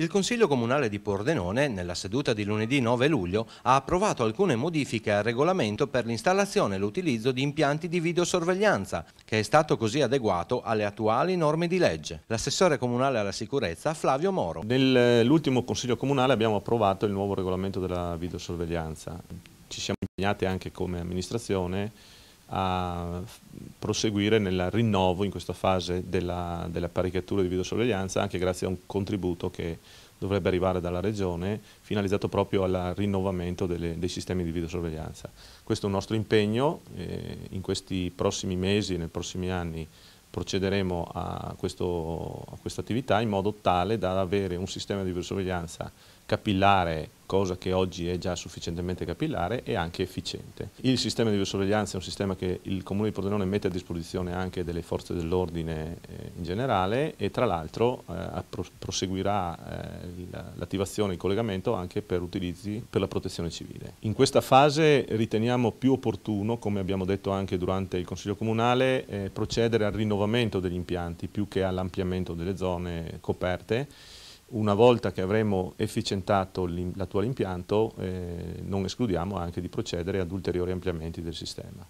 Il Consiglio Comunale di Pordenone, nella seduta di lunedì 9 luglio, ha approvato alcune modifiche al regolamento per l'installazione e l'utilizzo di impianti di videosorveglianza, che è stato così adeguato alle attuali norme di legge. L'assessore comunale alla sicurezza, Flavio Moro. Nell'ultimo Consiglio Comunale abbiamo approvato il nuovo regolamento della videosorveglianza. Ci siamo impegnati anche come amministrazione a proseguire nel rinnovo in questa fase della, dell'apparecchiatura di videosorveglianza anche grazie a un contributo che dovrebbe arrivare dalla Regione finalizzato proprio al rinnovamento delle, dei sistemi di videosorveglianza. Questo è un nostro impegno, eh, in questi prossimi mesi, nei prossimi anni procederemo a, questo, a questa attività in modo tale da avere un sistema di videosorveglianza capillare cosa che oggi è già sufficientemente capillare e anche efficiente. Il sistema di videosorveglianza è un sistema che il Comune di Pordenone mette a disposizione anche delle forze dell'ordine eh, in generale e tra l'altro eh, proseguirà eh, l'attivazione e il collegamento anche per utilizzi per la protezione civile. In questa fase riteniamo più opportuno, come abbiamo detto anche durante il Consiglio Comunale, procedere al rinnovamento degli impianti più che all'ampliamento delle zone coperte una volta che avremo efficientato l'attuale impianto eh, non escludiamo anche di procedere ad ulteriori ampliamenti del sistema.